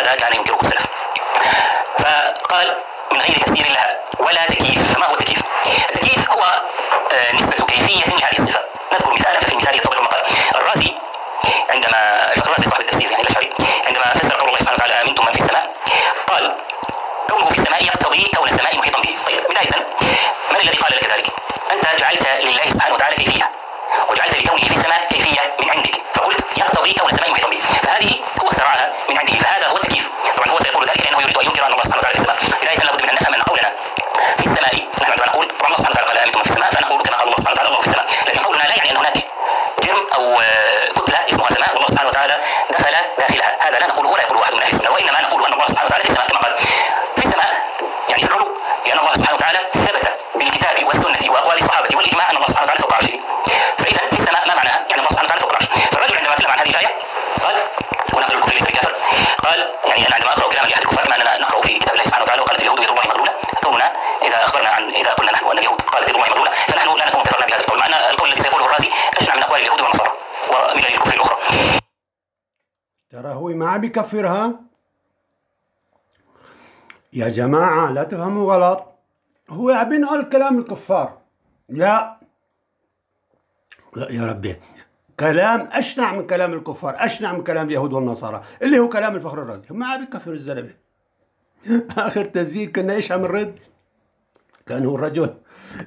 आधा जानेंगे वो सिर्फ يكفرها يا جماعة لا تفهموا غلط هو عم ينقل كلام الكفار لا لا يا ربي كلام أشنع من كلام الكفار أشنع من كلام اليهود والنصارى اللي هو كلام الفخر الرازي ما عم يكفر الزلمة آخر تسجيل كنا إيش عم نرد كان هو الرجل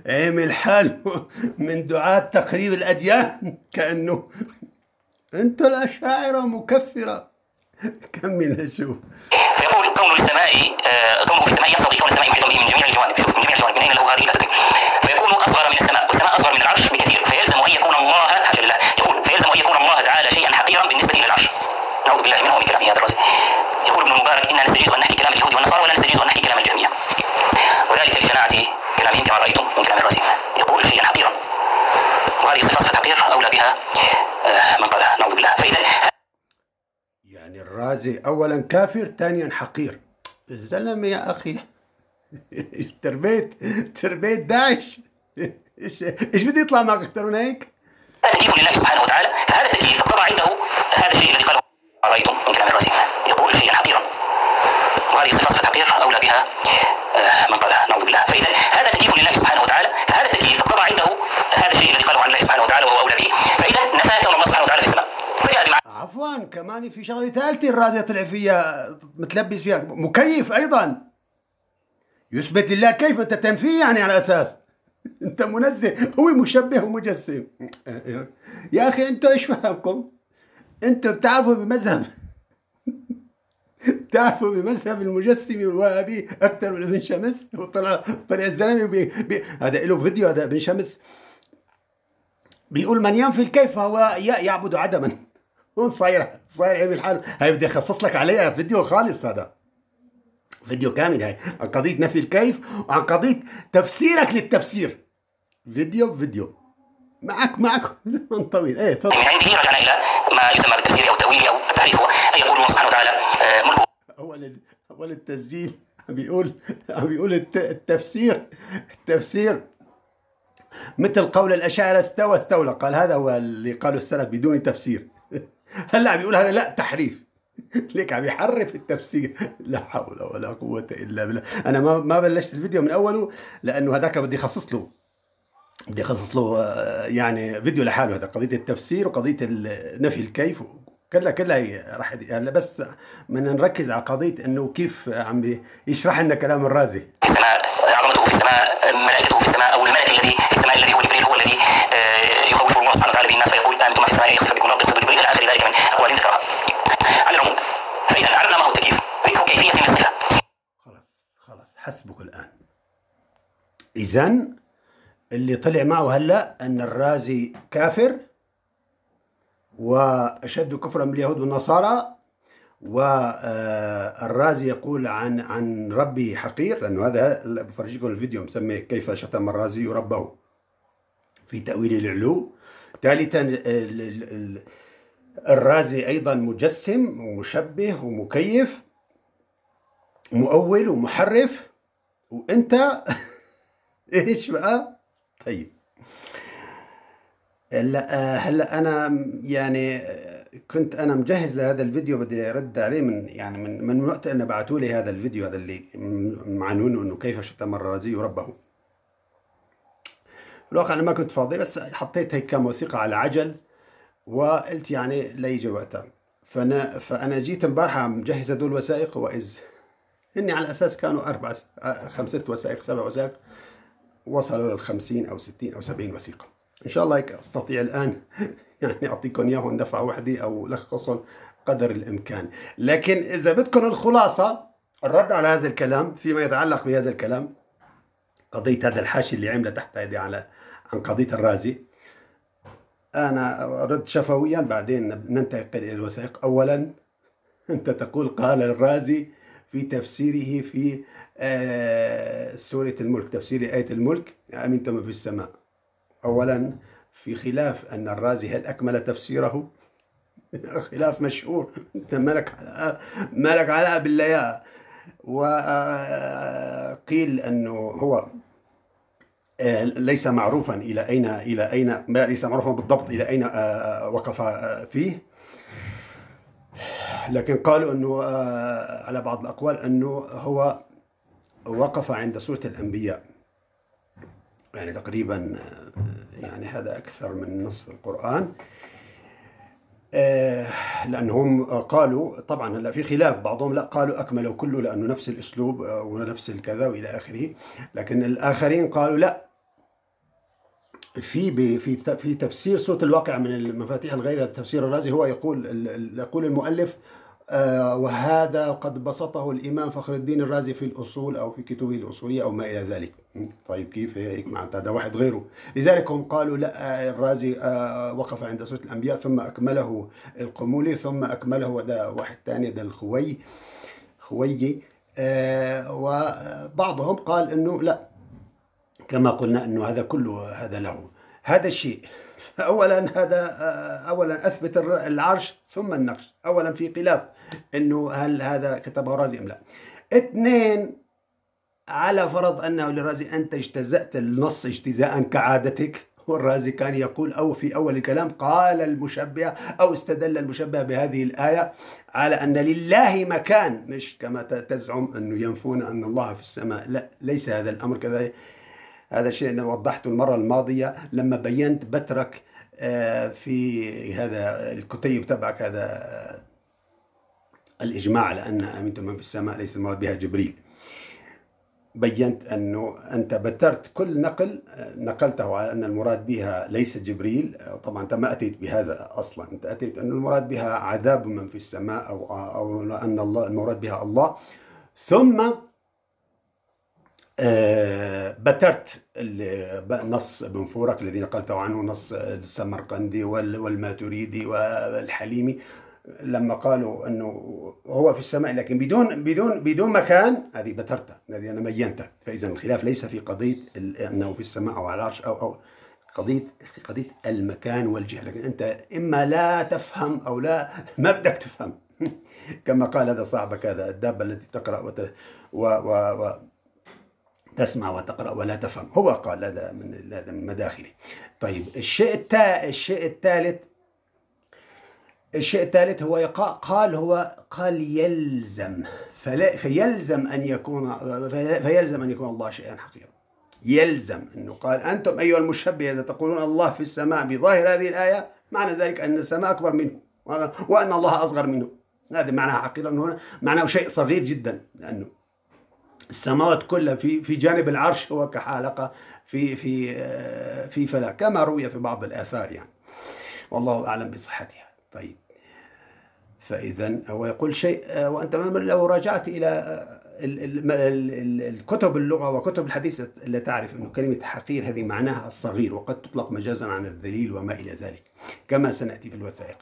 عامل حاله من دعاة تقريب الأديان كأنه أنتم الأشاعرة مكفرة كمل شوف فيقول كون السماء كونه في السماء آه، يقتضي كون السماء يحيط به من جميع الجوانب شوف من جميع الجوانب من اين له هذه الاتتين فيكون اصغر من السماء والسماء اصغر من العرش بكثير فيلزم ان يكون الله حاشا لله يقول فيلزم ان يكون الله تعالى شيئا حقيرا بالنسبه الى العرش نعوذ بالله منه ومن كلامه هذا الرازي يقول ابن المبارك انا نستجيز ان نحكي كلام اليهود والنصارى ولا نستجيز ان نحكي كلام الجهميه وذلك لشناعه كلامهم كما رايتم من كلام الرازي يقول شيئا حقيرا وهذه صفات حقير اولى بها آه، من قالها نعوذ بالله فاذا رازي اولا كافر ثانيا حقير الزلمه يا اخي تربيت تربيت داعش ايش ايش بده يطلع معك اكثر من هيك؟ تكليف لله سبحانه وتعالى فهذا التكليف طبع عنده هذا الشيء الذي قاله رايتم من كلام الرازي يقول شيئا حقيرا وهذه صفه حقير اولى بها آه، من قالها نعوذ بالله فاذا هذا تكليف لله سبحانه وتعالى كمان كمان في شغله ثالثه الرازي طلع فيها متلبس فيها مكيف ايضا يثبت لله كيف انت تنفيه يعني على اساس انت منزه هو مشبه ومجسم يا اخي انتوا ايش فهمكم انتوا بتعرفوا بمذهب بتعرفوا بمذهب المجسم والوهابي اكثر من ابن شمس وطلع طلع الزلمه بي... بي... هذا له فيديو هذا ابن شمس بيقول من ينفي الكيف فهو يعبد عدما صاير صاير عيب الحال هاي بدي اخصص لك عليها فيديو خالص هذا فيديو كامل هاي عن قضيه نفي الكيف وعن قضيه تفسيرك للتفسير فيديو فيديو معك معك زمن طويل ايه تفضل يعني هي رجعنا الى ما يسمى بالتفسير او التاويل او التحريف هو ان يقول الله سبحانه وتعالى آه، ملكه اول اول التسجيل بيقول بيقول التفسير التفسير مثل قول الاشاعره استوى استولى قال هذا هو اللي قاله السلف بدون تفسير هلا عم يقول هذا لا تحريف ليك عم يحرف التفسير لا حول ولا قوة إلا بالله أنا ما ما بلشت الفيديو من أوله لأنه هذاك بدي أخصص له بدي أخصص له آه، يعني فيديو لحاله هذا قضية التفسير وقضية نفي الكيف كلها كلها هي راح هلا يعني بس بدنا نركز على قضية إنه كيف عم يشرح لنا كلام الرازي في السماء عظمته في السماء ملائكته في السماء أو الملك الذي في السماء الذي هو جبريل هو الذي آه، يخوف الله سبحانه وتعالى بالناس فيقول آمنتم في السماء يغفر على العموم فإذا عرفنا ما هو التكييف ذكر كيفية الصفة خلاص خلاص حسبك الآن إذا اللي طلع معه هلا أن الرازي كافر وأشد كفرا من اليهود والنصارى والرازي آه، يقول عن عن ربه حقير لأنه هذا بفرجيكم الفيديو مسميه كيف شتم الرازي ربه في تأويل العلو ثالثا آه، الرازي أيضا مجسم ومشبه ومكيف مؤول ومحرف وأنت إيش بقى؟ طيب هلا هلا انا يعني كنت انا مجهز لهذا الفيديو بدي ارد عليه من يعني من من وقت أن بعثوا لي هذا الفيديو هذا اللي معنونه انه كيف شتم الرازي وربه الواقع انا ما كنت فاضي بس حطيت هيك كموسيقى على عجل وقلت يعني لا يجي وقتها فانا فانا جيت امبارحه مجهز هدول الوثائق واذ هني على اساس كانوا اربع خمسة وثائق سبع وثائق وصلوا لل 50 او 60 او 70 وثيقه ان شاء الله هيك استطيع الان يعني اعطيكم اياهم دفعه واحده او لخصهم قدر الامكان لكن اذا بدكم الخلاصه الرد على هذا الكلام فيما يتعلق بهذا الكلام قضيه هذا الحاشي اللي عمله تحت ايدي على عن قضيه الرازي أنا أرد شفويا بعدين ننتقل إلى الوثائق أولا أنت تقول قال الرازي في تفسيره في آه، سورة الملك تفسير آية الملك أمنتم في السماء أولا في خلاف أن الرازي هل أكمل تفسيره خلاف مشهور أنت ملك على ملك على بالله آه، وقيل أنه هو آه، ليس معروفا الى اين الى اين ما ليس معروفا بالضبط الى اين آه، آه، وقف فيه لكن قالوا انه على بعض الاقوال انه هو وقف عند سوره الانبياء يعني تقريبا يعني هذا اكثر من نصف القران لانهم قالوا طبعا هلا في خلاف بعضهم لا قالوا اكملوا كله لانه نفس الاسلوب ونفس الكذا والى اخره لكن الاخرين قالوا لا في في في تفسير سوره الواقع من المفاتيح الغيبه تفسير الرازي هو يقول يقول المؤلف آه، وهذا قد بسطه الامام فخر الدين الرازي في الاصول او في كتبه الاصوليه او ما الى ذلك طيب كيف هيك معناتها هذا واحد غيره لذلك هم قالوا لا آه، الرازي آه، وقف عند سوره الانبياء ثم اكمله القمولي ثم اكمله ده واحد ثاني ده الخوي خويجي وبعضهم قال انه لا كما قلنا أنه هذا كله هذا له هذا الشيء اولا هذا آه، اولا اثبت العرش ثم النقش اولا في خلاف انه هل هذا كتبه رازي ام لا اثنين على فرض انه لرازي انت اجتزأت النص اجتزاء كعادتك والرازي كان يقول او في اول الكلام قال المشبه او استدل المشبه بهذه الايه على ان لله مكان مش كما تزعم انه ينفون ان الله في السماء لا ليس هذا الامر كذلك هذا الشيء أنا وضحته المرة الماضية لما بينت بترك آه، في هذا الكتيب تبعك هذا آه، الإجماع لأن أمنت من في السماء ليس المراد بها جبريل بينت أنه أنت بترت كل نقل آه، نقلته على أن المراد بها ليس جبريل طبعا أنت ما أتيت بهذا أصلا أنت أتيت أن المراد بها عذاب من في السماء أو, أو أن الله المراد بها الله ثم آه بترت نص ابن فورك الذي نقلته عنه نص السمرقندي والماتوريدي والحليمي لما قالوا انه هو في السماء لكن بدون بدون بدون مكان هذه بترته هذه انا مينته فاذا الخلاف ليس في قضيه انه في السماء او على العرش او او قضيه قضيه المكان والجهه لكن انت اما لا تفهم او لا ما بدك تفهم كما قال هذا صاحبك هذا الدابه التي تقرا وت... و... و... و... تسمع وتقرأ ولا تفهم هو قال هذا من هذا من مداخلي طيب الشيء التا الشيء الثالث الشيء الثالث هو قال هو قال يلزم فيلزم أن يكون فيلزم أن يكون الله شيئا حقيرا يلزم أنه قال أنتم أيها المشبه إذا تقولون الله في السماء بظاهر هذه الآية معنى ذلك أن السماء أكبر منه وأن الله أصغر منه هذا معناه حقيرا هنا معناه شيء صغير جدا لأنه السماوات كلها في في جانب العرش هو كحلقه في في آه، في فلا كما روي في بعض الاثار يعني والله اعلم بصحتها طيب فاذا هو يقول شيء آه، وانت لو راجعت الى آه، الكتب اللغه وكتب الحديث لا تعرف انه كلمه حقير هذه معناها الصغير وقد تطلق مجازا عن الذليل وما الى ذلك كما سناتي في الوثائق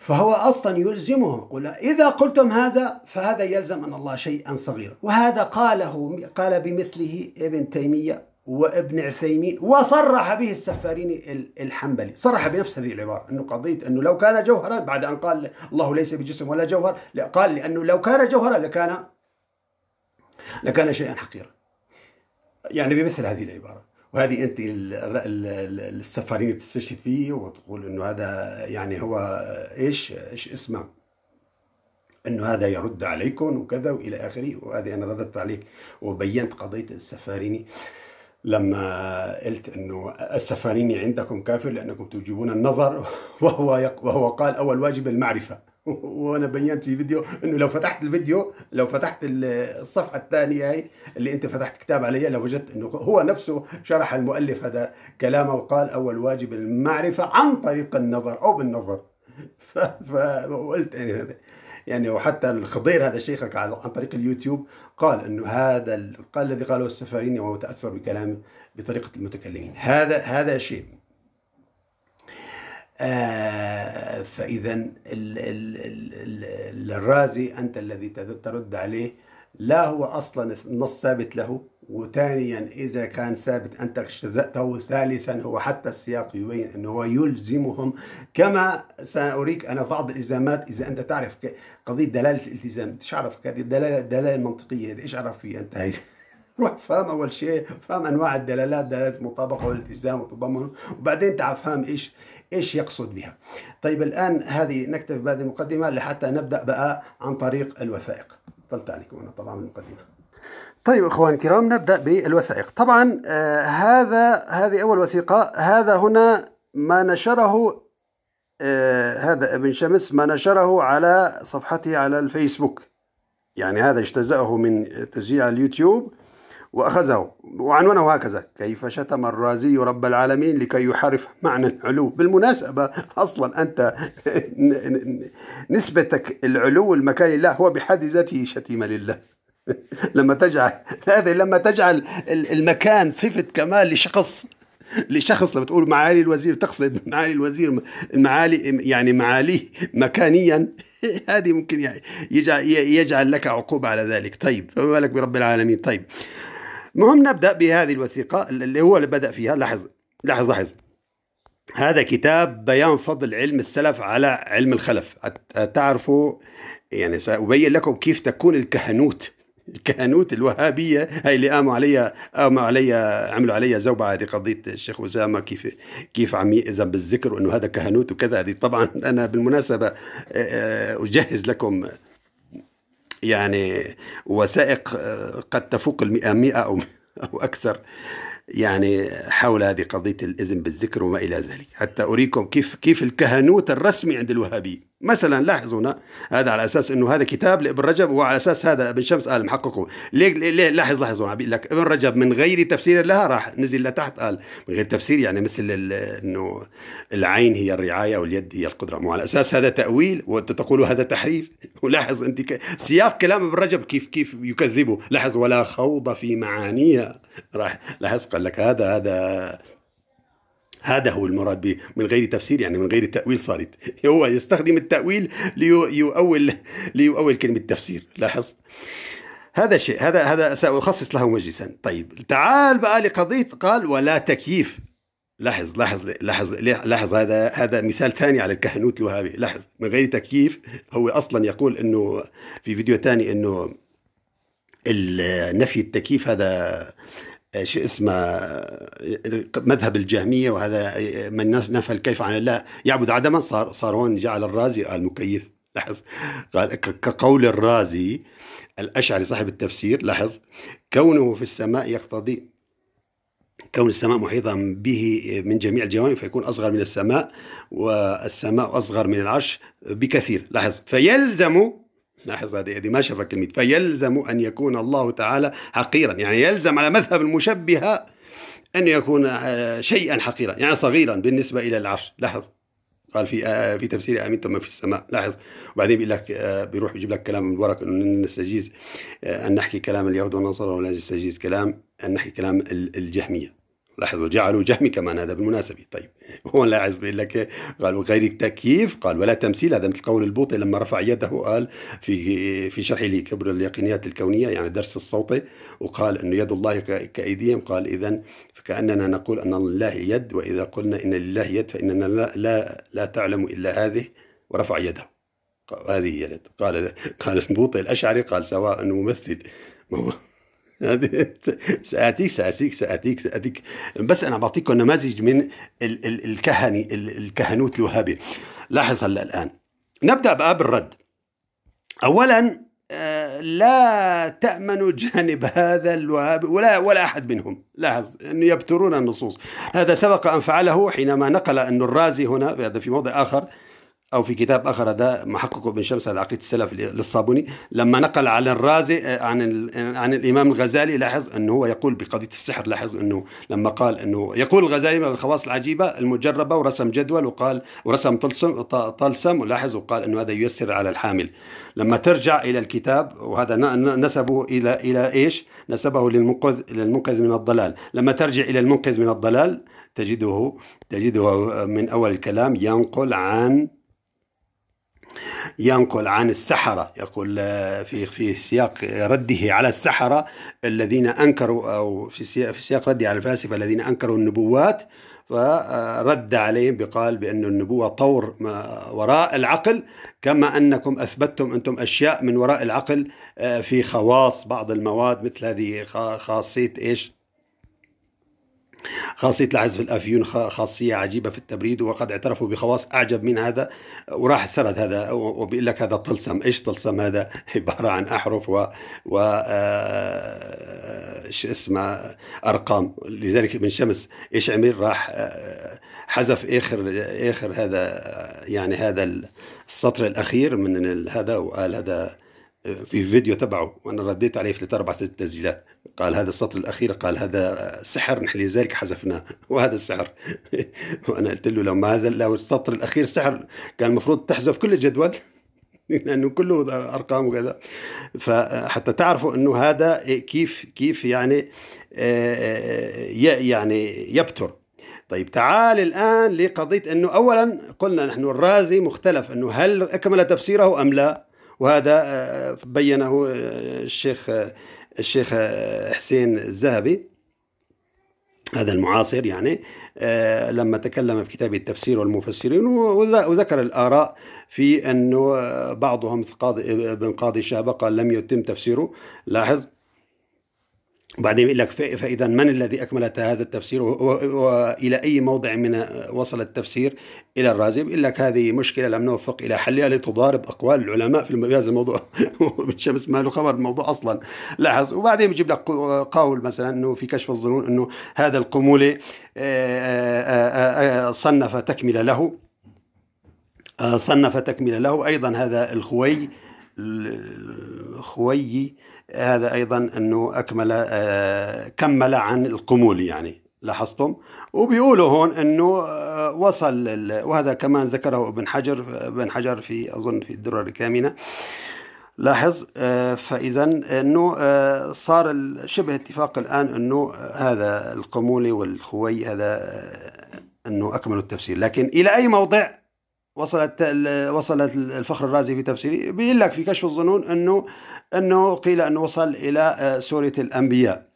فهو أصلا يلزمه قل إذا قلتم هذا فهذا يلزم أن الله شيئا صغيرا وهذا قاله قال بمثله ابن تيمية وابن عثيمين وصرح به السفاريني الحنبلي صرح بنفس هذه العبارة أنه قضية أنه لو كان جوهرا بعد أن قال الله ليس بجسم ولا جوهر قال لأنه لو كان جوهرا لكان لكان شيئا حقيرا يعني بمثل هذه العبارة وهذه انت السفارين بتستشهد فيه وتقول انه هذا يعني هو ايش ايش اسمه انه هذا يرد عليكم وكذا والى اخره وهذه انا رددت عليك وبينت قضيه السفاريني لما قلت انه السفاريني عندكم كافر لانكم توجبون النظر وهو يق... وهو قال اول واجب المعرفه وانا بينت في فيديو انه لو فتحت الفيديو لو فتحت الصفحه الثانيه هي اللي انت فتحت كتاب عليها لوجدت انه هو نفسه شرح المؤلف هذا كلامه وقال اول واجب المعرفه عن طريق النظر او بالنظر فقلت يعني يعني وحتى الخضير هذا شيخك عن طريق اليوتيوب قال انه هذا قال الذي قاله السفاريني وهو تاثر بكلام بطريقه المتكلمين هذا هذا شيء آه، فإذا الرازي أنت الذي ترد عليه لا هو أصلا النص ثابت له وثانيا إذا كان ثابت أنت اجتزأته ثالثا هو حتى السياق يبين أنه يلزمهم كما سأريك أنا بعض الإلزامات إذا أنت تعرف قضية دلالة الالتزام تعرف هذه الدلالة الدلالة المنطقية إيش عرف فيها أنت هي روح فهم اول شيء فهم انواع الدلالات دلاله المطابقه والالتزام وتضمن وبعدين تعال فهم ايش إيش يقصد بها طيب الآن هذه نكتفي بهذه المقدمة لحتى نبدأ بقى عن طريق الوثائق طلت عليكم أنا طبعا من المقدمة طيب اخوان الكرام نبدا بالوثائق طبعا آه هذا هذه اول وثيقه هذا هنا ما نشره آه هذا ابن شمس ما نشره على صفحته على الفيسبوك يعني هذا اجتزاه من تسجيل اليوتيوب وأخذه وعنوانه هكذا كيف شتم الرازي رب العالمين لكي يحرف معنى العلو بالمناسبة أصلا أنت نسبتك العلو المكان لله هو بحد ذاته شتيمة لله لما تجعل هذا لما تجعل المكان صفة كمال لشخص لشخص لما تقول معالي الوزير تقصد معالي الوزير معالي يعني معاليه مكانيا هذه ممكن يجعل, يجعل لك عقوبة على ذلك طيب فما بالك برب العالمين طيب المهم نبدأ بهذه الوثيقة اللي هو اللي بدأ فيها لاحظ لاحظ لاحظ هذا كتاب بيان فضل علم السلف على علم الخلف تعرفوا يعني سأبين لكم كيف تكون الكهنوت الكهنوت الوهابية هاي اللي قاموا علي قاموا علي عملوا علي زوبعة هذه قضية الشيخ أسامة كيف كيف عم يأذن بالذكر وإنه هذا كهنوت وكذا هذه طبعا أنا بالمناسبة آه، آه، أجهز لكم يعني وثائق آه، قد تفوق المئة مئة أو, أو أكثر يعني حول هذه قضية الإذن بالذكر وما إلى ذلك حتى أريكم كيف كيف الكهنوت الرسمي عند الوهابيين مثلا لاحظوا هنا هذا على اساس انه هذا كتاب لابن رجب وعلى اساس هذا ابن شمس قال محققه ليه, ليه لاحظ لاحظوا عم بيقول لك ابن رجب من غير تفسير لها راح نزل لتحت قال من غير تفسير يعني مثل انه العين هي الرعايه واليد هي القدره مو على اساس هذا تاويل وانت تقول هذا تحريف ولاحظ انت ك... سياق كلام ابن رجب كيف كيف يكذبه لاحظ ولا خوض في معانيها راح لاحظ قال لك هذا هذا هذا هو المراد به من غير تفسير يعني من غير تأويل صارت هو يستخدم التأويل ليؤول ليؤول كلمة تفسير لاحظت هذا شيء هذا هذا سأخصص له مجلسا طيب تعال بقى لقضية قال ولا تكييف لاحظ لاحظ لاحظ لاحظ هذا هذا مثال ثاني على الكهنوت الوهابي لاحظ من غير تكييف هو اصلا يقول انه في فيديو ثاني انه النفي التكييف هذا آه، شو اسمه آه، مذهب الجهمية وهذا آه، من نفى الكيف عن الله يعبد عدما صار صار هون جعل الرازي قال مكيف لاحظ قال كقول الرازي الأشعري صاحب التفسير لاحظ كونه في السماء يقتضي كون السماء محيطة به من جميع الجوانب فيكون أصغر من السماء والسماء أصغر من العرش بكثير لاحظ فيلزم لاحظ هذه هذه ما شافها كلمة فيلزم أن يكون الله تعالى حقيرا يعني يلزم على مذهب المشبهة أن يكون آه، شيئا حقيرا يعني صغيرا بالنسبة إلى العرش لاحظ قال في آه في تفسير امنتم من في السماء لاحظ وبعدين بيقول لك آه بيروح بيجيب لك كلام من بركه انه نستجيز آه ان نحكي كلام اليهود والنصارى ولا نستجيز كلام ان نحكي كلام الجهميه لاحظوا جعلوا جهمي كمان هذا بالمناسبة طيب هون لاحظ بيقول لك قال وغير تكييف قال ولا تمثيل هذا مثل قول البوطي لما رفع يده قال في في شرحه لكبر اليقينيات الكونية يعني درس الصوتي وقال أنه يد الله كأيديهم قال إذا فكأننا نقول أن الله يد وإذا قلنا إن لله يد فإننا لا لا, لا تعلم إلا هذه ورفع يده هذه هي قال قال البوطي الأشعري قال سواء ممثل ما هو ساتيك ساتيك ساتيك ساتيك بس انا بعطيكم نماذج من الكهني الكهنوت الوهابي لاحظ هلا الان نبدا باب الرد اولا آه، لا تأمنوا جانب هذا الوهاب ولا ولا أحد منهم لاحظ أنه يبترون النصوص هذا سبق أن فعله حينما نقل أن الرازي هنا هذا في موضع آخر او في كتاب اخر ده محقق بن شمس على عقيده السلف للصابوني لما نقل عن الرازي آه، عن عن الامام الغزالي لاحظ انه هو يقول بقضيه السحر لاحظ انه لما قال انه يقول الغزالي من الخواص العجيبه المجربه ورسم جدول وقال ورسم طلسم طلسم ولاحظ وقال انه هذا ييسر على الحامل لما ترجع الى الكتاب وهذا نسبه الى الى ايش؟ نسبه للمنقذ للمنقذ من الضلال لما ترجع الى المنقذ من الضلال تجده تجده من اول الكلام ينقل عن ينقل عن السحرة يقول آه، في في سياق رده على السحرة الذين أنكروا أو في سياق, في سياق رده على الفلاسفة الذين أنكروا النبوات فرد عليهم بقال بأن النبوة طور وراء العقل كما أنكم أثبتتم أنتم أشياء من وراء العقل آه، في خواص بعض المواد مثل هذه خاصية إيش خاصية العزف الأفيون خاصية عجيبة في التبريد وقد اعترفوا بخواص أعجب من هذا وراح سرد هذا وبيقول لك هذا طلسم إيش طلسم هذا عبارة عن أحرف و, و... ايش آه، اسمه أرقام لذلك ابن شمس إيش عمل راح آه، حذف آخر آخر هذا يعني هذا السطر الأخير من هذا وقال هذا في فيديو تبعه وانا رديت عليه في ثلاث اربع ست تسجيلات قال هذا السطر الاخير قال هذا سحر نحن لذلك حذفناه وهذا السحر وانا قلت له لو ما هذا لو السطر الاخير سحر كان المفروض تحذف كل الجدول لانه كله ارقام وكذا فحتى تعرفوا انه هذا كيف كيف يعني آه، آه، يعني يبتر طيب تعال الان لقضيه انه اولا قلنا نحن الرازي مختلف انه هل اكمل تفسيره ام لا وهذا آه، بينه آه، الشيخ آه، الشيخ حسين الذهبي هذا المعاصر يعني لما تكلم في كتاب التفسير والمفسرين وذكر الآراء في أنه بعضهم قاضي ابن قاضي شهبة قال لم يتم تفسيره لاحظ بعدين يقول لك فاذا من الذي اكمل هذا التفسير والى اي موضع من وصل التفسير الى الرازي يقول لك هذه مشكله لم نوفق الى حلها لتضارب اقوال العلماء في هذا الموضوع بالشمس ما له خبر الموضوع اصلا لاحظ وبعدين بيجيب لك قول مثلا انه في كشف الظنون انه هذا القمولي آه، آه، آه، صنف تكمله له صنف تكمله له ايضا هذا الخوي الخوي هذا ايضا انه اكمل آه، كمل عن القمول يعني لاحظتم وبيقولوا هون انه آه، وصل وهذا كمان ذكره ابن حجر ابن حجر في اظن في الدرر الكامنه لاحظ آه، فاذا انه صار شبه اتفاق الان انه هذا القمولي والخوي هذا انه اكملوا التفسير لكن الى اي موضع وصلت وصلت الفخر الرازي في تفسيره بيقول لك في كشف الظنون انه انه قيل انه وصل الى آه، سوره الانبياء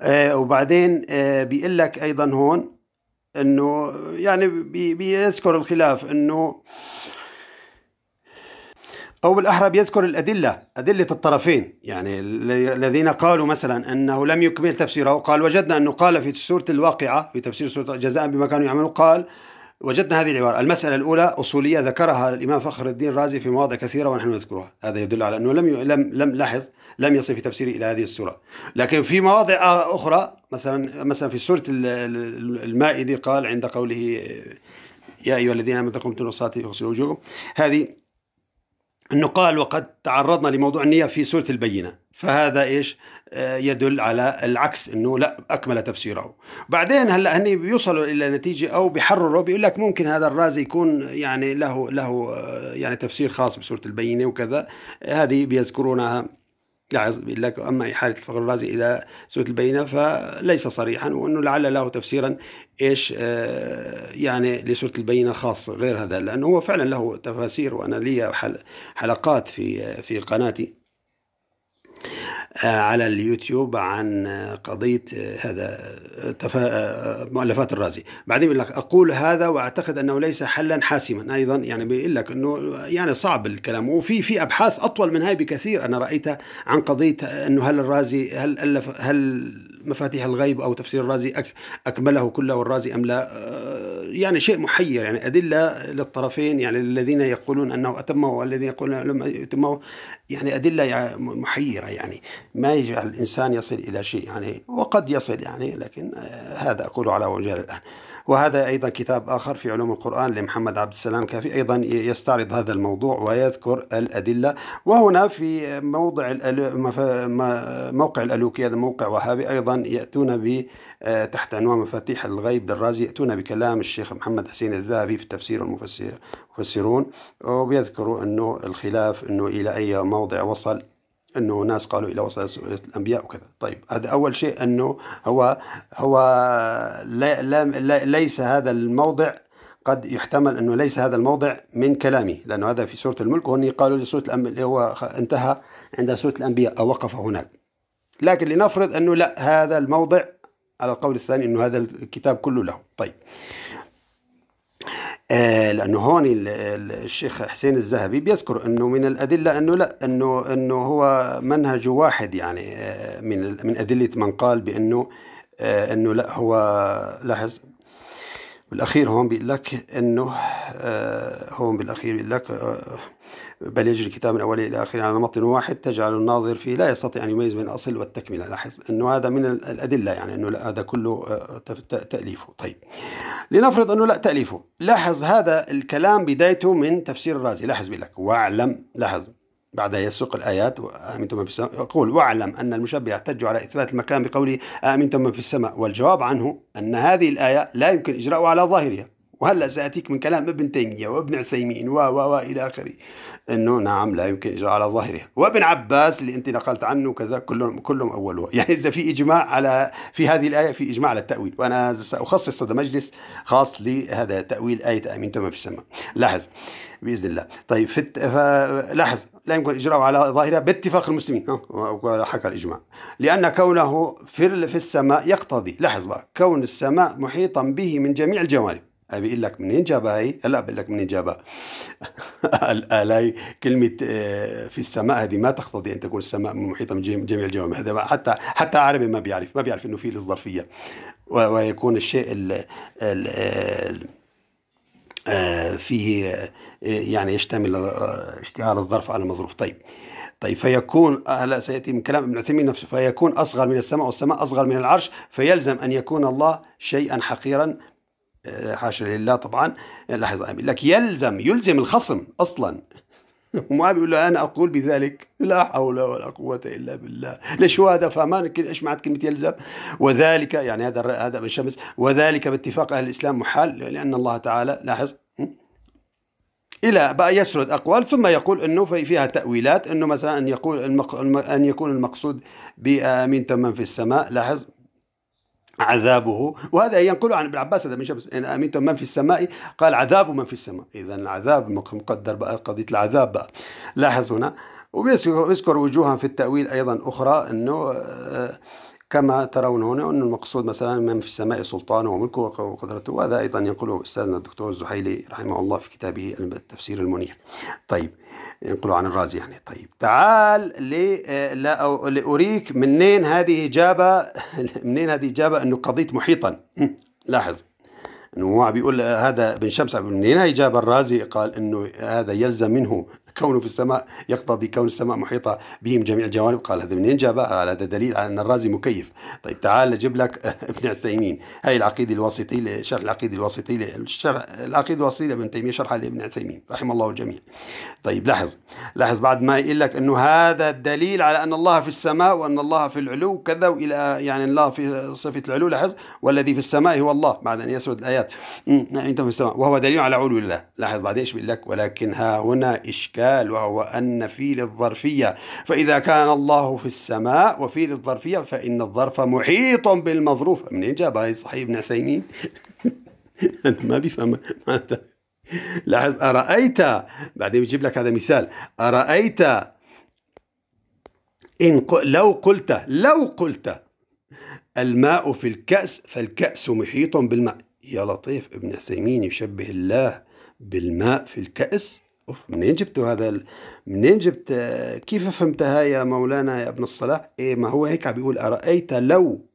آه، وبعدين آه، بيقول لك ايضا هون انه يعني بيذكر الخلاف انه أو بالأحرى بيذكر الأدلة أدلة الطرفين يعني الذين قالوا مثلا أنه لم يكمل تفسيره قال وجدنا أنه قال في سورة الواقعة في تفسير سورة جزاء بما كانوا يعملون قال وجدنا هذه العبارة المسألة الأولى أصولية ذكرها الإمام فخر الدين الرازي في مواضع كثيرة ونحن نذكرها هذا يدل على أنه لم لم لم لاحظ لم يصل في تفسيره إلى هذه السورة لكن في مواضع أخرى مثلا مثلا في سورة المائدة قال عند قوله يا أيها الذين آمنوا قمتم الصلاة فاغسلوا وجوهكم هذه أنه قال وقد تعرضنا لموضوع النية في سورة البينة فهذا إيش آه، يدل على العكس أنه لا أكمل تفسيره بعدين هلأ هني بيوصلوا إلى نتيجة أو بيحرروا بيقول لك ممكن هذا الرازي يكون يعني له له آه، يعني تفسير خاص بسورة البينة وكذا آه، هذه بيذكرونها أعوذ بالله أما إحالة الفقر الرازي إلى سورة البينة فليس صريحا وأنه لعل له تفسيرا إيش آه، يعني لسورة البينة خاص غير هذا لأنه هو فعلا له تفاسير وأنا لي حلقات في آه، في قناتي آه، على اليوتيوب عن آه، قضية آه، هذا مؤلفات الرازي بعدين يقول لك أقول هذا وأعتقد أنه ليس حلا حاسما أيضا يعني بيقول لك أنه يعني صعب الكلام وفي في أبحاث أطول من هاي بكثير أنا رأيتها عن قضية أنه هل الرازي هل ألف هل مفاتيح الغيب أو تفسير الرازي أكمله كله والرازي أم لا آه، يعني شيء محير يعني أدلة للطرفين يعني الذين يقولون أنه أتمه والذين يقولون لم يتمه يعني أدلة محيرة يعني ما يجعل الإنسان يصل إلى شيء يعني وقد يصل يعني لكن آه، هذا أقوله على وجه الآن وهذا أيضا كتاب آخر في علوم القرآن لمحمد عبد السلام كافي أيضا يستعرض هذا الموضوع ويذكر الأدلة وهنا في موضع موقع الألوكي هذا موقع وهابي أيضا يأتون ب آه، تحت عنوان مفاتيح الغيب للرازي يأتون بكلام الشيخ محمد حسين الذهبي في التفسير والمفسرون وبيذكروا أنه الخلاف أنه إلى أي موضع وصل انه ناس قالوا الى وصل الانبياء وكذا طيب هذا اول شيء انه هو هو لا لا ليس هذا الموضع قد يحتمل انه ليس هذا الموضع من كلامي لانه هذا في سوره الملك وهني قالوا لسوره الأنبياء اللي هو انتهى عند سوره الانبياء او وقف هناك لكن لنفرض انه لا هذا الموضع على القول الثاني انه هذا الكتاب كله له طيب آه لانه هون الشيخ حسين الذهبي بيذكر انه من الادله انه لا انه انه هو منهج واحد يعني آه من من ادله من قال بانه آه انه لا هو لاحظ بالاخير هون بيقول لك انه آه، هون بالاخير بيقول لك آه، بل يجري الكتاب من أوله إلى آخره على نمط واحد تجعل الناظر فيه لا يستطيع أن يميز بين الأصل والتكملة لاحظ أنه هذا من الأدلة يعني أنه هذا كله آه، تأليفه طيب لنفرض أنه لا تأليفه لاحظ هذا الكلام بدايته من تفسير الرازي لاحظ بيقول لك واعلم لاحظ بعد يسوق الآيات آمنتم من في السماء يقول واعلم أن المشبه يحتج على إثبات المكان بقوله آمنتم من في السماء والجواب عنه أن هذه الآية لا يمكن إجراؤها على ظاهرها وهلا سأتيك من كلام ابن تيمية وابن عثيمين و و وإلى آخره أنه نعم لا يمكن إجراء على ظاهرها وابن عباس اللي أنت نقلت عنه كذا كلهم كلهم اولوا يعني إذا في إجماع على في هذه الآية في إجماع على التأويل وأنا سأخصص هذا مجلس خاص لهذا تأويل آية آمنتم في السماء لاحظ باذن الله طيب فت... لاحظ لا يمكن اجراء على ظاهرها باتفاق المسلمين أه، حكى الاجماع لان كونه في في السماء يقتضي لاحظ بقى كون السماء محيطا به من جميع الجوانب بيقول لك منين جابها هي؟ هلا بقول لك منين جابها؟ قال هي كلمه آه، في السماء هذه ما تقتضي ان تكون السماء محيطه من جميع الجوانب، هذا حتى حتى عربي ما بيعرف ما بيعرف انه في الظرفيه ويكون الشيء ال ال آه، فيه آه، يعني يشتمل اشتعال الظرف على المظروف، طيب طيب فيكون هلا سياتي من كلام ابن عثيمين نفسه فيكون اصغر من السماء والسماء اصغر من العرش فيلزم ان يكون الله شيئا حقيرا حاشا لله طبعا لاحظ لك يلزم يلزم الخصم أصلا وما بيقول له أنا أقول بذلك لا حول ولا قوة إلا بالله ليش هو هذا فهمان إيش معنى كلمة يلزم وذلك يعني هذا هذا ابن شمس وذلك باتفاق أهل الإسلام محال لأن الله تعالى لاحظ الى بقى يسرد اقوال ثم يقول انه في فيها تاويلات انه مثلا ان يقول المق... ان يكون المقصود بامين تمام في السماء لاحظ عذابه وهذا ينقل عن ابن عباس هذا من شمس إن أمنتم من في السماء قال عذاب من في السماء إذا العذاب مقدر بقى قضية العذاب بقى لاحظ هنا ويذكر وجوها في التأويل أيضا أخرى أنه آه، كما ترون هنا أن المقصود مثلا من في السماء سلطانه وملكه وقدرته وهذا أيضا ينقله أستاذنا الدكتور الزحيلي رحمه الله في كتابه التفسير المنير طيب ينقله عن الرازي يعني طيب تعال آه، لأريك منين هذه إجابة منين هذه إجابة أنه قضيت محيطا لاحظ انه هو بيقول آه، هذا بن شمس منين اجاب الرازي قال انه هذا يلزم منه كونه في السماء يقتضي كون السماء محيطة به من جميع الجوانب قال هذا منين جابها هذا دليل على أن الرازي مكيف طيب تعال أجيب لك ابن عثيمين هاي العقيدة الواسطي شرح العقيدة الواسطي للشرح العقيدة الواسطية لابن تيمية شرحها لابن عثيمين رحم الله الجميع طيب لاحظ لاحظ بعد ما يقول لك أنه هذا الدليل على أن الله في السماء وأن الله في العلو كذا وإلى يعني الله في صفة العلو لاحظ والذي في السماء هو الله بعد أن يسرد الآيات نعم، أنتم في السماء وهو دليل على علو الله لاحظ بعدين ايش بيقول لك ولكن ها هنا إشكال الدال وهو أن في للظرفية فإذا كان الله في السماء وفي للظرفية فإن الظرف محيط بالمظروف منين جابها صحيح ابن عثيمين أنت ما بيفهم لاحظ أرأيت بعدين يجيب لك هذا مثال أرأيت إن قل لو قلت لو قلت الماء في الكأس فالكأس محيط بالماء يا لطيف ابن عثيمين يشبه الله بالماء في الكأس اوف منين جبتوا هذا ال... منين جبت كيف فهمتها يا مولانا يا ابن الصلاح ايه ما هو هيك عم بيقول ارايت لو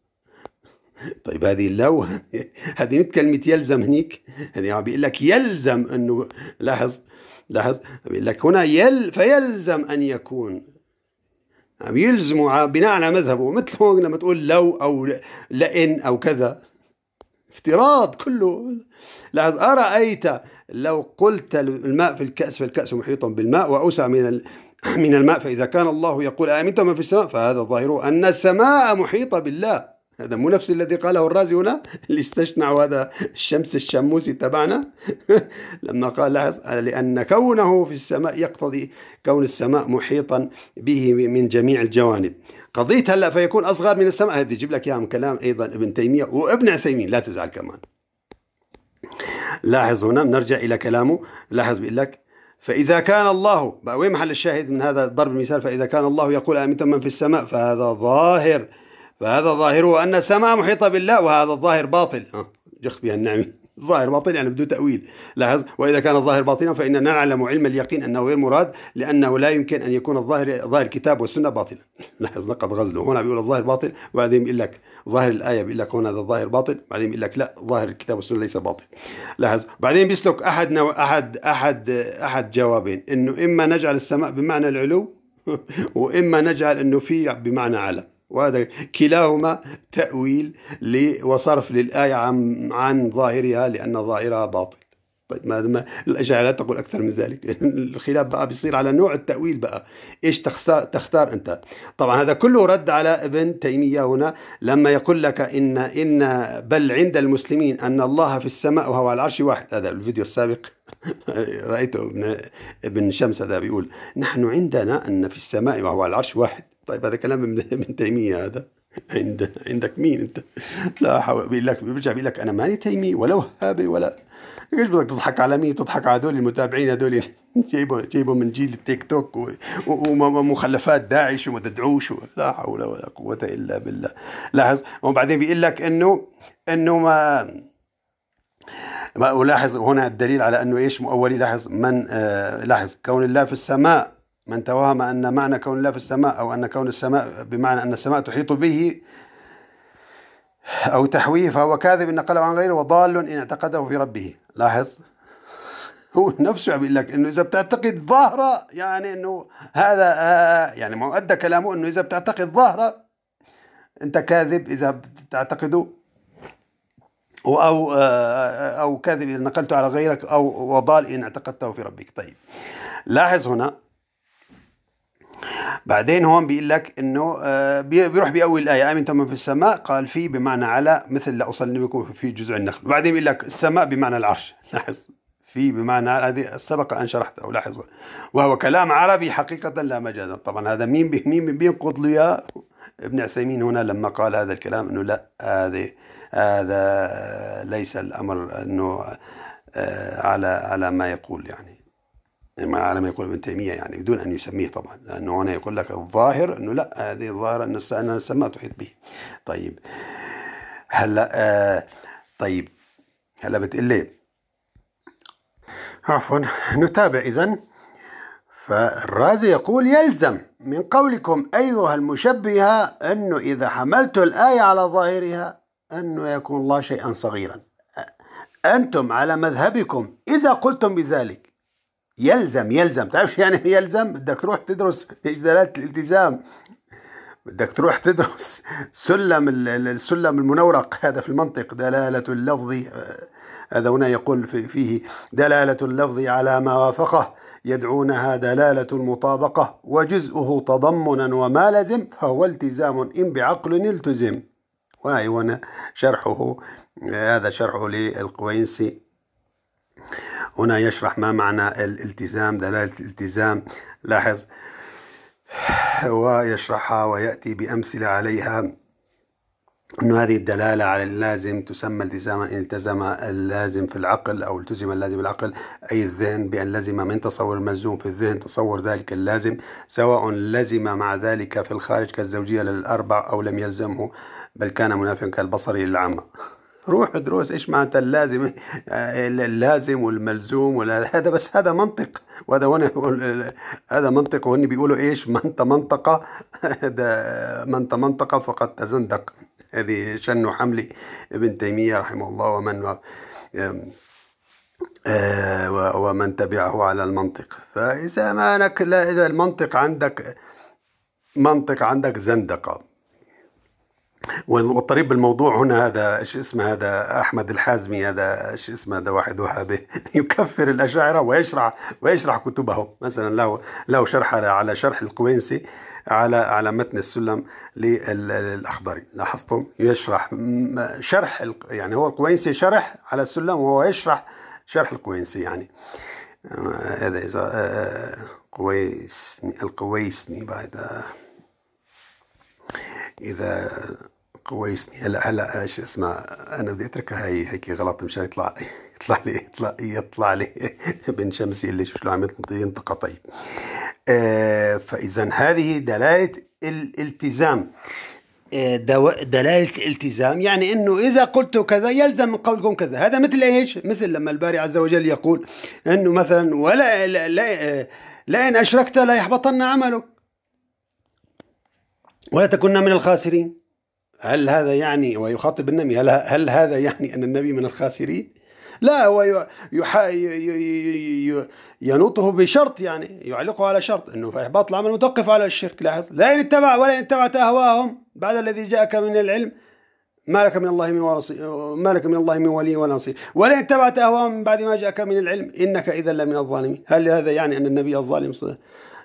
طيب هذه لو هذه مثل كلمة يلزم هنيك هذه عم بيقول لك يلزم انه لاحظ لاحظ بيقول لك هنا يل فيلزم ان يكون عم يلزموا بناء على مذهبه مثل هون لما تقول لو او لئن او كذا افتراض كله لاحظ أرأيت لو قلت الماء في الكأس فالكأس محيط بالماء وأوسع من من الماء فإذا كان الله يقول آمنتم من في السماء فهذا ظاهره أن السماء محيطة بالله هذا مو نفس الذي قاله الرازي هنا اللي استشنع هذا الشمس الشموسي تبعنا لما قال لأن كونه في السماء يقتضي كون السماء محيطا به من جميع الجوانب قضية هلا فيكون أصغر من السماء هذه يجيب لك إياها من كلام أيضا ابن تيمية وابن عثيمين لا تزعل كمان لاحظ هنا بنرجع إلى كلامه لاحظ بيقول لك فإذا كان الله بقى وين محل الشاهد من هذا ضرب المثال فإذا كان الله يقول امنتم من في السماء فهذا ظاهر فهذا ظاهره أن السماء محيطة بالله وهذا الظاهر باطل جخ بها النعمة ظاهر باطن يعني بدون تأويل لاحظ وإذا كان الظاهر باطنا فإننا نعلم علم اليقين أنه غير مراد لأنه لا يمكن أن يكون الظاهر ظاهر الكتاب والسنة باطلا لاحظ نقد غزل هنا بيقول الظاهر باطل وبعدين بيقول لك ظاهر الآية بيقول لك هنا هذا الظاهر باطل بعدين بيقول لك لا ظاهر الكتاب والسنة ليس باطل لاحظ بعدين بيسلك أحد نو... أحد أحد أحد جوابين إنه إما نجعل السماء بمعنى العلو وإما نجعل إنه في بمعنى على وهذا كلاهما تأويل وصرف للآية عن, عن ظاهرها لأن ظاهرها باطل طيب ما لا تقول أكثر من ذلك الخلاف بقى بيصير على نوع التأويل بقى إيش تختار, تختار أنت طبعا هذا كله رد على ابن تيمية هنا لما يقول لك إن, إن بل عند المسلمين أن الله في السماء وهو على العرش واحد هذا الفيديو السابق رأيته ابن, ابن شمس هذا بيقول نحن عندنا أن في السماء وهو على العرش واحد طيب هذا كلام من تيميه هذا عند عندك مين انت لا حول بيقول لك بيرجع بيقول لك انا ماني تيمي ولا وهابي ولا ايش بدك تضحك على مين تضحك على هذول المتابعين هذول جايبهم جايبهم من جيل التيك توك ومخلفات داعش وما تدعوش لا حول ولا قوه الا بالله لاحظ وبعدين بيقول لك انه انه ما ما ولاحظ هنا الدليل على انه ايش مؤولي لاحظ من آه لاحظ كون الله في السماء من توهم أن معنى كون الله في السماء أو أن كون السماء بمعنى أن السماء تحيط به أو تحويه فهو كاذب إن نقله عن غيره وضال إن اعتقده في ربه لاحظ هو نفسه يقول لك انه اذا بتعتقد ظاهره يعني انه هذا آه يعني ما ادى كلامه انه اذا بتعتقد ظاهره انت كاذب اذا بتعتقده او او كاذب اذا نقلته على غيرك او وضال ان اعتقدته في ربك طيب لاحظ هنا بعدين هون بيقول لك انه آه، بيروح بيقوي الايه امنتم من في السماء قال في بمعنى على مثل لا اصلي بكم في جزع النخل وبعدين بيقول لك السماء بمعنى العرش لاحظ في بمعنى هذه سبق ان شرحته لاحظ وهو كلام عربي حقيقه لا مجازا طبعا هذا مين مين بينقض له ابن عثيمين هنا لما قال هذا الكلام انه لا هذه هذا ليس الامر انه آه، على على ما يقول يعني على ما يقول ابن تيمية يعني بدون أن يسميه طبعا لأنه هنا يقول لك الظاهر أنه لا هذه الظاهرة أن السماء تحيط به طيب هلا آه طيب هلا بتقول لي عفوا نتابع إذا فالرازي يقول يلزم من قولكم أيها المشبهة أنه إذا حملت الآية على ظاهرها أنه يكون الله شيئا صغيرا أنتم على مذهبكم إذا قلتم بذلك يلزم يلزم تعرفش يعني يلزم بدك تروح تدرس دلاله الالتزام بدك تروح تدرس سلم السلم المنورق هذا في المنطق دلالة اللفظ آه، هذا هنا يقول فيه دلالة اللفظ على ما وافقه يدعونها دلالة المطابقة وجزءه تضمنا وما لزم فهو التزام إن بعقل التزم وهي هنا شرحه آه، هذا شرحه للقوينسي هنا يشرح ما معنى الالتزام دلالة الالتزام لاحظ ويشرحها ويأتي بأمثلة عليها أن هذه الدلالة على اللازم تسمى التزاما إن التزم اللازم في العقل أو التزم اللازم في العقل أي الذهن بأن لزم من تصور الملزوم في الذهن تصور ذلك اللازم سواء لزم مع ذلك في الخارج كالزوجية للأربع أو لم يلزمه بل كان منافقا كالبصري للعمى روح دروس ايش معناتها اللازم اللازم والملزوم ولا هذا بس هذا منطق وهذا وانا هذا منطق وهن بيقولوا ايش ما انت منطقه هذا ما انت منطقه فقد تزندق هذه شن حملي ابن تيميه رحمه الله ومن آه، ومن تبعه على المنطق فاذا ما انك لا اذا المنطق عندك منطق عندك زندقه والطريب بالموضوع هنا هذا شو اسمه هذا احمد الحازمي هذا شو اسمه هذا واحد وهابي يكفر الاشاعره ويشرح ويشرح كتبهم مثلا له له شرح على شرح القوينسي على على متن السلم للاخضري لاحظتم يشرح شرح يعني هو القوينسي شرح على السلم وهو يشرح شرح القوينسي يعني آه، هذا اذا قويسني آه، آه، القويسني بعد إذا قويسني هلا هلا شو اسمها انا بدي اتركها هي هيك غلط مشان يطلع يطلع لي يطلع يطلع لي بن شمسي اللي شو عم ينطق طيب آه فاذا هذه دلاله الالتزام آه، دلالة الالتزام يعني أنه إذا قلت كذا يلزم من قولكم كذا هذا مثل إيش مثل لما الباري عز وجل يقول أنه مثلا ولا لا, لا, لا إن أشركت لا يحبطن عملك ولا تكن من الخاسرين هل هذا يعني ويخاطب النبي هل, هل هذا يعني أن النبي من الخاسرين لا هو ينوطه بشرط يعني يعلقه على شرط انه في احباط العمل متوقف على الشرك لاحظ لا ان اتبع ولا ان اتبعت اهواهم بعد الذي جاءك من العلم ما لك من الله من ورصي ما لك من الله من ولي ولا نصير ولا اتبعت اهواهم بعد ما جاءك من العلم انك اذا لمن الظالمين هل هذا يعني ان النبي الظالم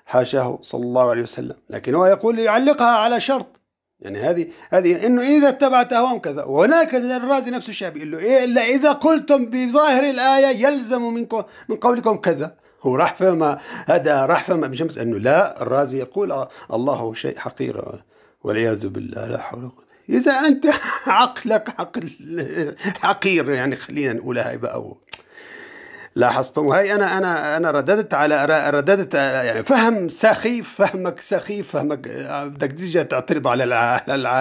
حاشاه صلى الله عليه وسلم لكن هو يقول يعلقها على شرط يعني هذه هذه انه اذا اتبعت اهواهم كذا وهناك الرازي نفس الشيء بيقول له إيه الا اذا قلتم بظاهر الايه يلزم منكم من قولكم كذا هو راح فهم هذا راح فهم ابن شمس انه لا الرازي يقول الله شيء حقير والعياذ بالله لا حول ولا قوه اذا انت عقلك عقل حقير يعني خلينا نقولها او لاحظت وهي انا انا انا رددت على رددت يعني فهم سخيف فهمك سخيف فهمك آه، بدك تيجي تعترض على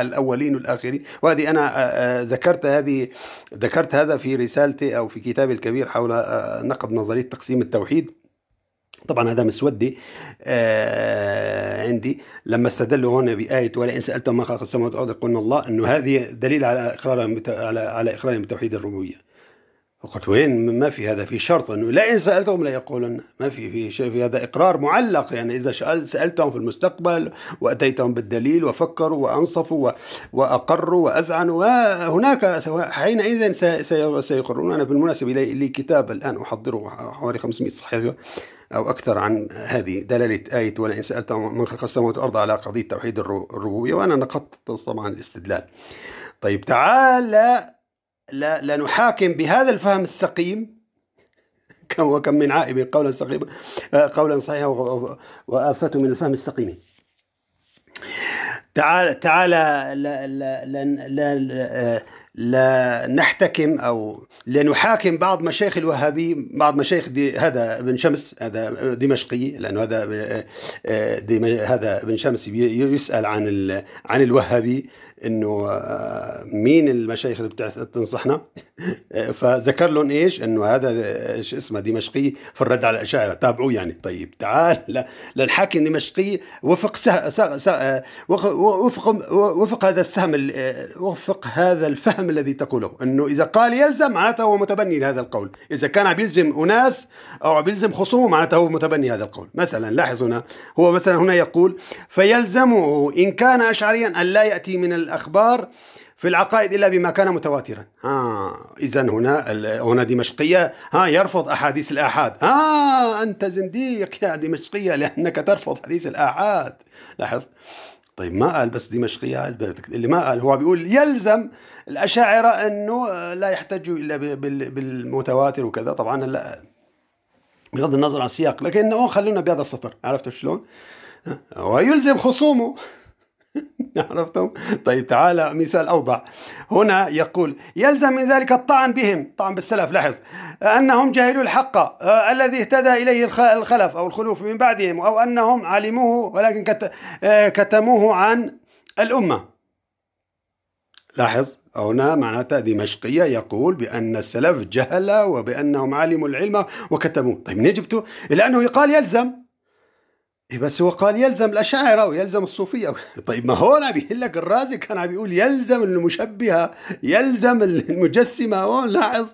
الاولين والاخرين وهذه انا آه، آه، ذكرت هذه ذكرت هذا في رسالتي او في كتابي الكبير حول نقد نظريه تقسيم التوحيد طبعا هذا مسودي عندي لما استدلوا هون بآية ولئن سألتهم من خلق السماوات والأرض قلنا الله أنه هذه دليل على إقرارهم على على إقرارهم بتوحيد الربوبية وقلت وين ما في هذا في شرط انه لا ان سالتهم لا يقولن ما في في في هذا اقرار معلق يعني اذا سالتهم في المستقبل واتيتهم بالدليل وفكروا وانصفوا واقروا واذعنوا وهناك حينئذ سيقرون انا بالمناسبه لي كتاب الان احضره حوالي 500 صحيفه أو أكثر عن هذه دلالة آية ولئن سألتهم من خلق السماوات والأرض على قضية توحيد الربوبية وأنا نقطت طبعا الاستدلال طيب تعال لا لنحاكم بهذا الفهم السقيم كم وكم من عائب قولا سقيما آه، قولا صحيحا وآفته من الفهم السقيم تعال تعال لا لا لا لا آه، لا نحتكم او لنحاكم بعض مشايخ الوهابي بعض مشايخ دي هذا ابن شمس هذا دمشقي لانه هذا آه، هذا ابن شمس يسال عن عن الوهابي انه آه، مين المشايخ اللي بتنصحنا فذكر لهم ايش انه هذا آه، شو اسمه دمشقي في الرد على الاشاعره تابعوه يعني طيب تعال للحاكم دمشقي وفق سه... سه... سه... وفق وفق هذا السهم وفق هذا الفهم الذي تقوله انه اذا قال يلزم معناته هو متبني لهذا القول اذا كان عم يلزم اناس او عم يلزم خصوم معناته هو متبني هذا القول مثلا لاحظ هنا هو مثلا هنا يقول فيلزمه ان كان اشعريا ان لا ياتي من الأخبار في العقائد إلا بما كان متواترا آه إذا هنا هنا دمشقية ها يرفض أحاديث الآحاد آه أنت زنديق يا دمشقية لأنك ترفض حديث الآحاد لاحظ طيب ما قال بس دمشقية اللي ما قال هو بيقول يلزم الأشاعرة أنه لا يحتجوا إلا بالمتواتر وكذا طبعا هلا بغض النظر عن السياق لكن خلونا بهذا السطر عرفت شلون ويلزم خصومه عرفتم؟ طيب تعال مثال اوضح هنا يقول يلزم من ذلك الطعن بهم طعن بالسلف لاحظ أنهم جهلوا الحق آه، الذي اهتدى إليه الخلف أو الخلوف من بعدهم أو أنهم علموه ولكن آه، كتموه عن الأمة لاحظ هنا معناتها دمشقية يقول بأن السلف جهل وبأنهم علموا العلم وكتموه طيب منين جبته؟ لأنه يقال يلزم إيه بس هو قال يلزم الأشاعرة ويلزم الصوفية طيب ما هو عم بيقول لك الرازي كان عم بيقول يلزم المشبهة يلزم المجسمة هون لاحظ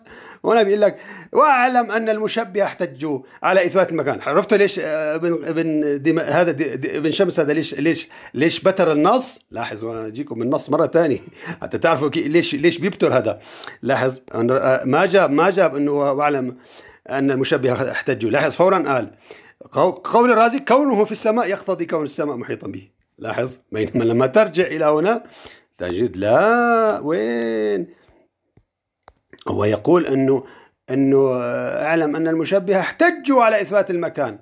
هون بيقول لك واعلم ان المشبهه احتجوا على اثبات المكان عرفتوا ليش ابن ابن هذا ابن شمس هذا ليش ليش ليش بتر النص لاحظوا انا اجيكم من النص مره ثانيه حتى تعرفوا ليش ليش بيبتر هذا لاحظ ما جاب ما جاب انه واعلم ان المشبهه احتجوا لاحظ فورا قال قول الرازي كونه في السماء يقتضي كون السماء محيطا به لاحظ بينما لما ترجع إلى هنا تجد لا وين هو يقول أنه أنه آه، اعلم أن المشبهة احتجوا على إثبات المكان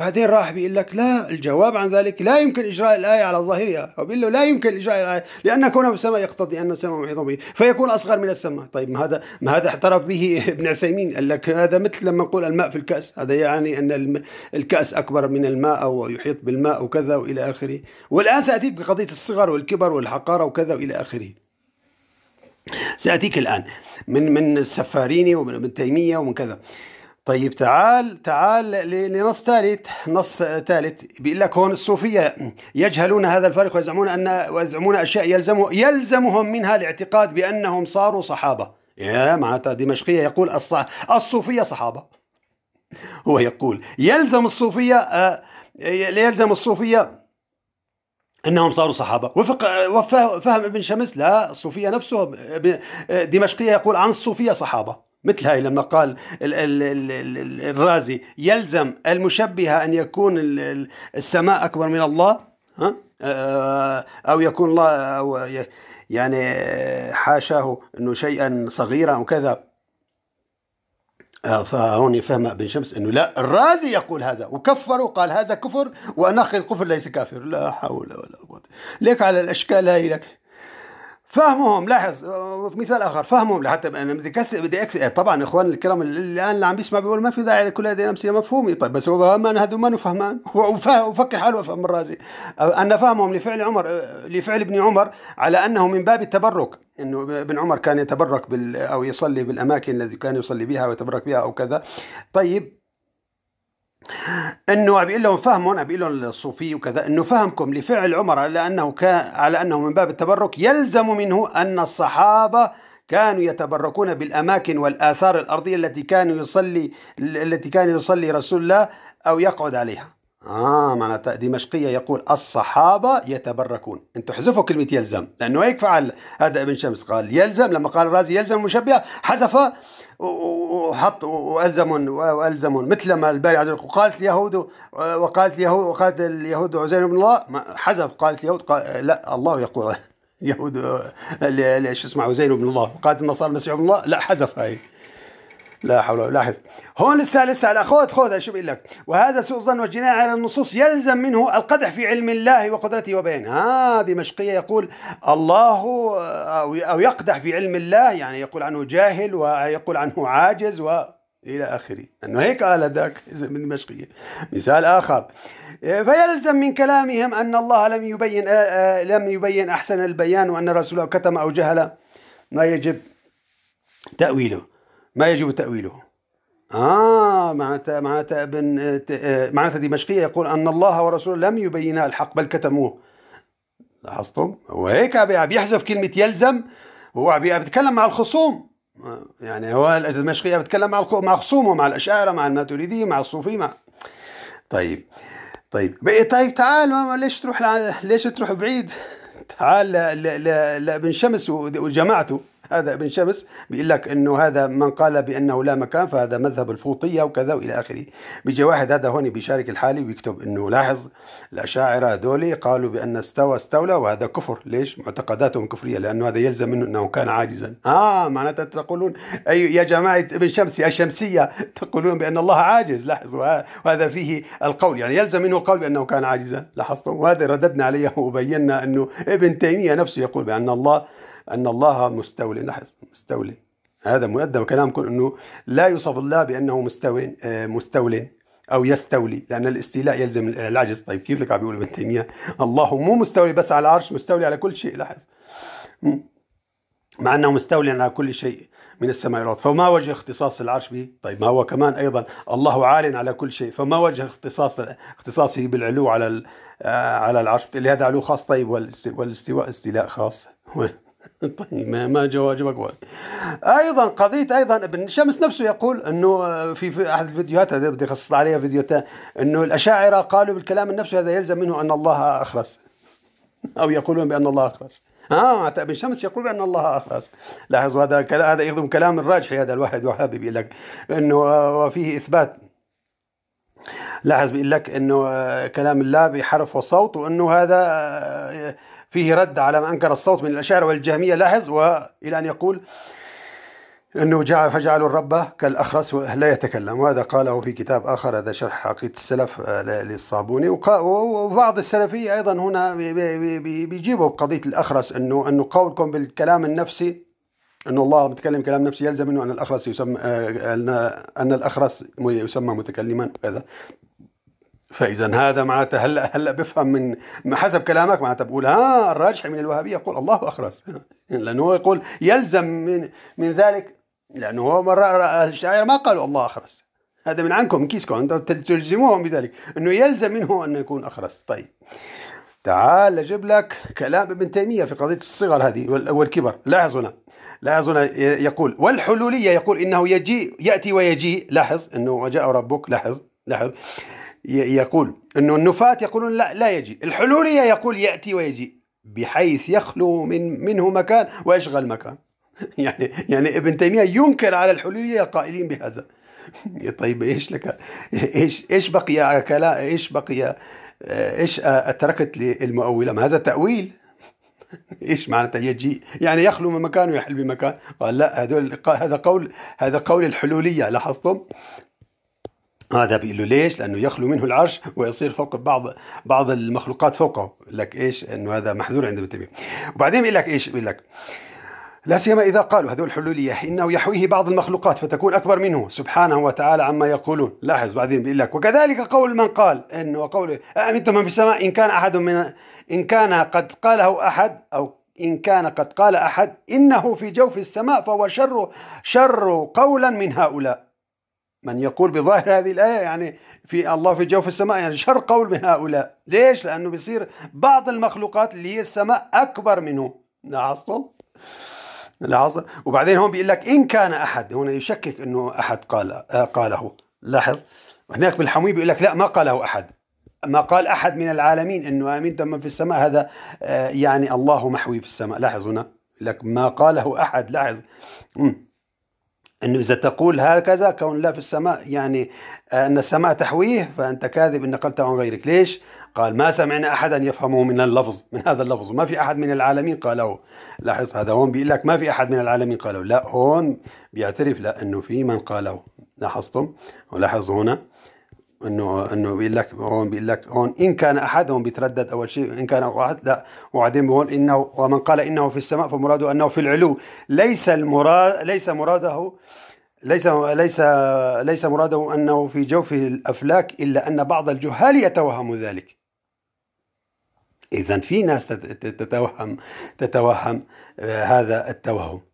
بعدين راح بيقول لك لا الجواب عن ذلك لا يمكن إجراء الآية على ظاهرها أو بيقول له لا يمكن إجراء الآية لأن كونه السماء يقتضي أن السماء محيط به فيكون أصغر من السماء طيب ما هذا ما هذا اعترف به ابن عثيمين قال لك هذا مثل لما نقول الماء في الكأس هذا يعني أن الكأس أكبر من الماء أو يحيط بالماء وكذا وإلى آخره والآن سأتيك بقضية الصغر والكبر والحقارة وكذا وإلى آخره سأتيك الآن من من السفاريني ومن ابن تيمية ومن كذا طيب تعال تعال لنص ثالث نص ثالث بيقول لك هون الصوفية يجهلون هذا الفرق ويزعمون أن ويزعمون أشياء يلزم يلزمهم منها الاعتقاد بأنهم صاروا صحابة يا معناتها دمشقية يقول الصح الصوفية صحابة هو يقول يلزم الصوفية آه، يلزم الصوفية انهم صاروا صحابه وفق وفهم ابن شمس لا الصوفيه نفسهم دمشقيه يقول عن الصوفيه صحابه مثل هاي لما قال ال ال ال الرازي يلزم المشبهة أن يكون السماء أكبر من الله ها؟ آه، أو يكون الله أو يعني آه، حاشاه أنه شيئا صغيرا أو كذا آه، فهون فهم ابن شمس أنه لا الرازي يقول هذا وكفر وقال هذا كفر اخي الكفر ليس كافر لا حول ولا قوة ليك على الأشكال هاي لك فهمهم لاحظ مثال اخر فهمهم لحتى انا بدي كسر بدي أكسر. إيه، طبعا اخوان الكرام الان اللي عم بيسمع بيقول ما في داعي لكل هذه الامثله مفهومه طيب بس هو ما هذا ما فهمان وفكر حاله افهم الرازي ان فهمهم لفعل عمر لفعل ابن عمر على انه من باب التبرك انه ابن عمر كان يتبرك بال او يصلي بالاماكن التي كان يصلي بها ويتبرك بها او كذا طيب انه عم بيقول لهم فهمهم عم بيقول لهم الصوفي وكذا انه فهمكم لفعل عمر على انه كان على انه من باب التبرك يلزم منه ان الصحابه كانوا يتبركون بالاماكن والاثار الارضيه التي كانوا يصلي التي كان يصلي رسول الله او يقعد عليها. اه معناتها دمشقيه يقول الصحابه يتبركون، انتم حذفوا كلمه يلزم، لانه هيك فعل هذا ابن شمس قال يلزم لما قال الرازي يلزم المشبهه حذف وحط والزمهم والزمهم مثل ما الباري عز وجل وقالت اليهود وقالت اليهود وقالت اليهود عزير بن الله حذف قالت اليهود قال لا الله يقول اليهود شو اسمه عزير بن الله وقالت النصارى المسيح بن الله لا حذف هاي لا حول ولا لاحظ هون لسه لسه خذ خذ شو بقول لك وهذا سوء ظن وجناية على النصوص يلزم منه القدح في علم الله وقدرته وبيانه ها دمشقية يقول الله أو يقدح في علم الله يعني يقول عنه جاهل ويقول عنه عاجز و إلى آخره أنه هيك قال ذاك من دمشقية مثال آخر فيلزم من كلامهم أن الله لم يبين آه، آه، لم يبين أحسن البيان وأن رسوله كتم أو جهل ما يجب تأويله ما يجب تأويله آه معناتها معناتها ابن آه، معناتها دمشقية يقول أن الله ورسوله لم يبينا الحق بل كتموه لاحظتم هو هيك عم بيحذف كلمة يلزم هو بيتكلم مع الخصوم يعني هو الدمشقية بيتكلم مع مع خصومه مع الأشاعرة مع الماتريدية مع الصوفية مع طيب طيب طيب تعال ليش تروح ليش تروح بعيد تعال لابن شمس وجماعته هذا ابن شمس بيقول لك انه هذا من قال بانه لا مكان فهذا مذهب الفوطيه وكذا والى اخره بيجي واحد هذا هون بيشارك الحالي ويكتب انه لاحظ الاشاعره هذول قالوا بان استوى استولى وهذا كفر ليش معتقداتهم كفريه لانه هذا يلزم منه انه كان عاجزا اه معناتها تقولون اي يا جماعه ابن شمس يا شمسيه تقولون بان الله عاجز لاحظوا وهذا فيه القول يعني يلزم منه القول بانه كان عاجزا لاحظتم وهذا رددنا عليه وبينا انه ابن تيميه نفسه يقول بان الله أن الله مستول لاحظ مستول هذا مؤدب كلام أنه لا يوصف الله بأنه مستوي آه، مستول أو يستولي لأن الاستيلاء يلزم آه، العجز طيب كيف لك عم بيقول ابن تيمية الله مو مستولي بس على العرش مستولي على كل شيء لاحظ مع أنه مستولي على كل شيء من السماء والأرض فما وجه اختصاص العرش به طيب ما هو كمان أيضا الله عال على كل شيء فما وجه اختصاص اختصاصه بالعلو على آه، على العرش لهذا علو خاص طيب والاستواء استيلاء خاص طيب ما جواجب واجبك ايضا قضيه ايضا ابن شمس نفسه يقول انه آه، في احد الفيديوهات هذا بدي اخصص عليها فيديوهات انه الاشاعره قالوا بالكلام النفسي هذا يلزم منه ان الله اخرس او يقولون بان الله اخرس اه ابن شمس يقول بان الله اخرس لاحظوا هذا هذا يخدم كلام الراجحي هذا الواحد وهابي بيقول لك انه آه، وفيه اثبات لاحظ بيقول لك انه آه، كلام الله بحرف وصوت وانه هذا فيه رد على ما أنكر الصوت من الأشاعرة والجهمية لاحظ وإلى أن يقول أنه جاء فجعلوا الرب كالأخرس لا يتكلم وهذا قاله في كتاب آخر هذا شرح عقيده السلف آه، للصابوني وبعض السلفية أيضا هنا بيجيبوا بقضية الأخرس أنه أنه قولكم بالكلام النفسي أن الله متكلم كلام نفسي يلزم منه أن الأخرس يسمى آه، أن الأخرس يسمى متكلما كذا فاذا هذا معناته هلا هلا بفهم من حسب كلامك معناته بقول ها آه، الراجح من الوهابيه يقول الله اخرس لانه هو يقول يلزم من من ذلك لانه هو مره الشاعر ما قالوا الله اخرس هذا من عنكم من كيسكم انتم تلزموهم بذلك انه يلزم منه انه يكون اخرس طيب تعال اجيب لك كلام ابن تيميه في قضيه الصغر هذه والكبر لاحظ هنا لاحظ هنا يقول والحلوليه يقول انه يجيء ياتي ويجيء لاحظ انه وجاء ربك لاحظ لاحظ يقول أنه النفات يقولون لا لا يجي الحلولية يقول يأتي ويجي بحيث يخلو من منه مكان ويشغل مكان يعني يعني ابن تيمية ينكر على الحلولية القائلين بهذا طيب ايش لك ايش ايش بقي كلا ايش بقي ايش اتركت للمؤولة هذا تأويل ايش معناته يجي يعني يخلو من مكان ويحل بمكان قال لا هذول هذا قول هذا قول الحلوليه لاحظتم هذا بيقول له ليش؟ لانه يخلو منه العرش ويصير فوق بعض بعض المخلوقات فوقه، لك ايش؟ انه هذا محذور عند ابن تيميه. وبعدين بيقول لك ايش؟ بيقول لك لا سيما اذا قالوا هذول الحلوليه انه يحويه بعض المخلوقات فتكون اكبر منه سبحانه وتعالى عما يقولون، لاحظ بعدين بيقول لك وكذلك قول من قال انه وقوله امنتم من في السماء ان كان احد من ان كان قد قاله احد او إن كان قد قال أحد إنه في جوف السماء فهو شر شر قولا من هؤلاء من يقول بظاهر هذه الآية يعني في الله في جوف السماء يعني شر قول من هؤلاء ليش؟ لأنه بيصير بعض المخلوقات اللي هي السماء أكبر منه لاحظتم؟ لاحظت وبعدين هون بيقول لك إن كان أحد هنا يشكك أنه أحد قال قاله لاحظ هناك بالحموي بيقول لك لا ما قاله أحد ما قال أحد من العالمين أنه امين تم في السماء هذا آه، يعني الله محوي في السماء لاحظ هنا لك ما قاله أحد لاحظ مم. أنه إذا تقول هكذا كون الله في السماء يعني آه، أن السماء تحويه فأنت كاذب إن نقلته عن غيرك ليش؟ قال ما سمعنا أحدا يفهمه من اللفظ من هذا اللفظ ما في أحد من العالمين قاله لاحظ هذا هون بيقول لك ما في أحد من العالمين قاله لا هون بيعترف لانه أنه في من قاله لاحظتم؟ ولاحظ هنا انه انه بيقول لك هون بيقول لك هون ان كان احدهم بيتردد اول شيء ان كان احد لا وبعدين هون انه ومن قال انه في السماء فمراده انه في العلو ليس المراد ليس مراده ليس ليس ليس مراده انه في جوف الافلاك الا ان بعض الجهال يتوهم ذلك اذا في ناس تتوهم تتوهم آه، هذا التوهم